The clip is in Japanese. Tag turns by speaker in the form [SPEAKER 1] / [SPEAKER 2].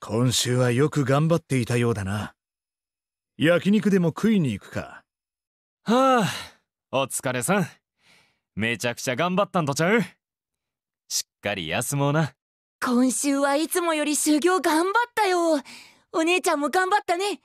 [SPEAKER 1] 今週はよく頑張っていたようだな焼肉でも食いに
[SPEAKER 2] 行くかはあお疲れさんめちゃくちゃ頑張ったんとちゃうしっかり休もうな
[SPEAKER 3] 今週はいつもより修行頑張ったよお姉ちゃんも頑張ったね